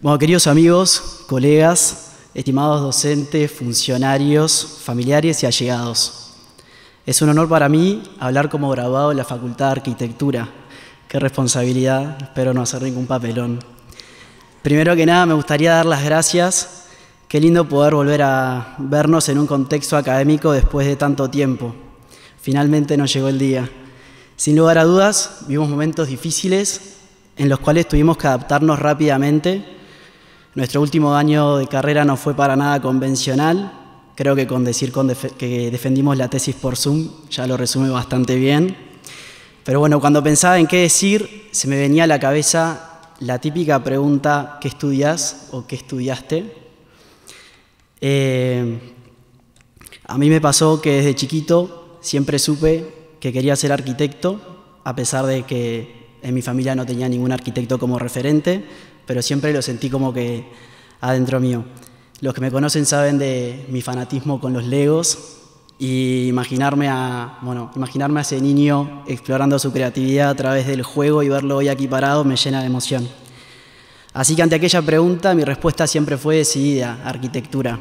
Bueno, queridos amigos, colegas, estimados docentes, funcionarios, familiares y allegados. Es un honor para mí hablar como graduado de la Facultad de Arquitectura. Qué responsabilidad, espero no hacer ningún papelón. Primero que nada, me gustaría dar las gracias. Qué lindo poder volver a vernos en un contexto académico después de tanto tiempo. Finalmente nos llegó el día. Sin lugar a dudas, vivimos momentos difíciles en los cuales tuvimos que adaptarnos rápidamente nuestro último año de carrera no fue para nada convencional. Creo que con decir que defendimos la tesis por Zoom ya lo resume bastante bien. Pero bueno, cuando pensaba en qué decir, se me venía a la cabeza la típica pregunta, ¿qué estudias o qué estudiaste? Eh, a mí me pasó que desde chiquito siempre supe que quería ser arquitecto, a pesar de que en mi familia no tenía ningún arquitecto como referente, pero siempre lo sentí como que adentro mío. Los que me conocen saben de mi fanatismo con los Legos y imaginarme a, bueno, imaginarme a ese niño explorando su creatividad a través del juego y verlo hoy aquí parado me llena de emoción. Así que ante aquella pregunta mi respuesta siempre fue decidida, arquitectura.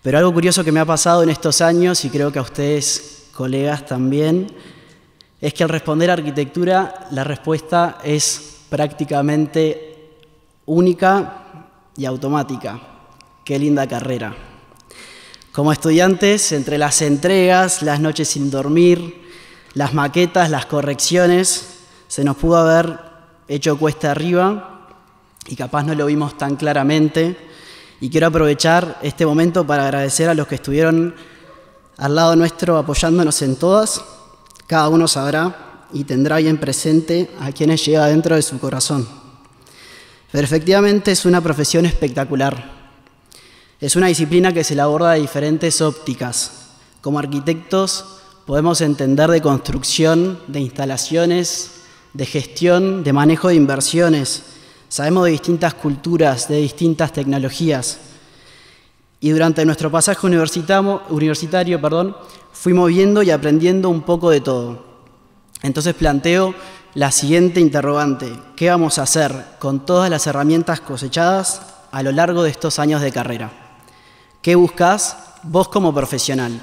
Pero algo curioso que me ha pasado en estos años, y creo que a ustedes, colegas, también, es que al responder arquitectura la respuesta es prácticamente única y automática. Qué linda carrera. Como estudiantes, entre las entregas, las noches sin dormir, las maquetas, las correcciones, se nos pudo haber hecho cuesta arriba y capaz no lo vimos tan claramente. Y quiero aprovechar este momento para agradecer a los que estuvieron al lado nuestro apoyándonos en todas. Cada uno sabrá y tendrá bien presente a quienes llega dentro de su corazón. Pero efectivamente es una profesión espectacular. Es una disciplina que se la aborda de diferentes ópticas. Como arquitectos podemos entender de construcción, de instalaciones, de gestión, de manejo de inversiones. Sabemos de distintas culturas, de distintas tecnologías. Y durante nuestro pasaje universitario perdón, fuimos viendo y aprendiendo un poco de todo. Entonces planteo la siguiente interrogante, ¿qué vamos a hacer con todas las herramientas cosechadas a lo largo de estos años de carrera? ¿Qué buscas vos como profesional?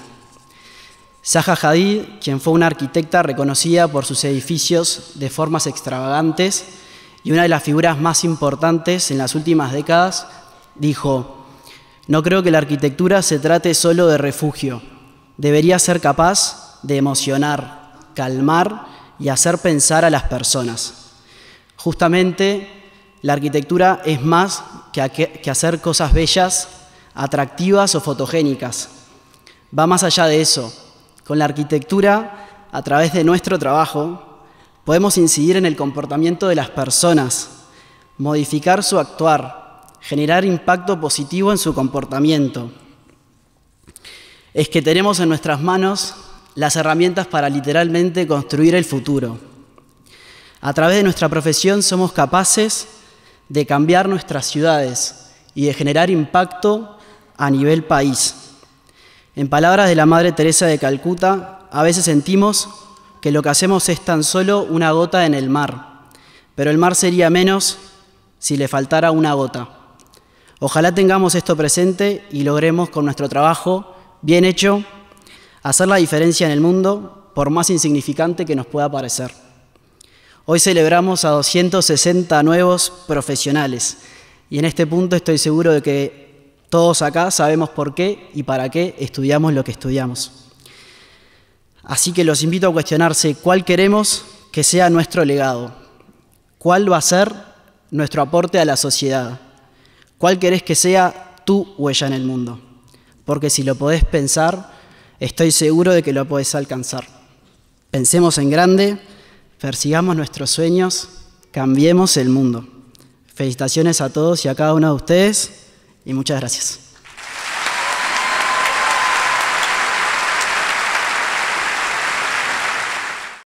Zaha Hadid, quien fue una arquitecta reconocida por sus edificios de formas extravagantes y una de las figuras más importantes en las últimas décadas, dijo, no creo que la arquitectura se trate solo de refugio, debería ser capaz de emocionar, calmar y hacer pensar a las personas. Justamente la arquitectura es más que, hacer cosas bellas, atractivas o fotogénicas. Va más allá de eso. Con la arquitectura, a través de nuestro trabajo, podemos incidir en el comportamiento de las personas, modificar su actuar, generar impacto positivo en su comportamiento. Es que tenemos en nuestras manos las herramientas para literalmente construir el futuro. A través de nuestra profesión somos capaces de cambiar nuestras ciudades y de generar impacto a nivel país. En palabras de la Madre Teresa de Calcuta, a veces sentimos que lo que hacemos es tan solo una gota en el mar, pero el mar sería menos si le faltara una gota. Ojalá tengamos esto presente y logremos con nuestro trabajo bien hecho hacer la diferencia en el mundo, por más insignificante que nos pueda parecer. Hoy celebramos a 260 nuevos profesionales y en este punto estoy seguro de que todos acá sabemos por qué y para qué estudiamos lo que estudiamos. Así que los invito a cuestionarse cuál queremos que sea nuestro legado, cuál va a ser nuestro aporte a la sociedad, cuál querés que sea tu huella en el mundo. Porque si lo podés pensar, Estoy seguro de que lo podés alcanzar. Pensemos en grande, persigamos nuestros sueños, cambiemos el mundo. Felicitaciones a todos y a cada uno de ustedes y muchas gracias.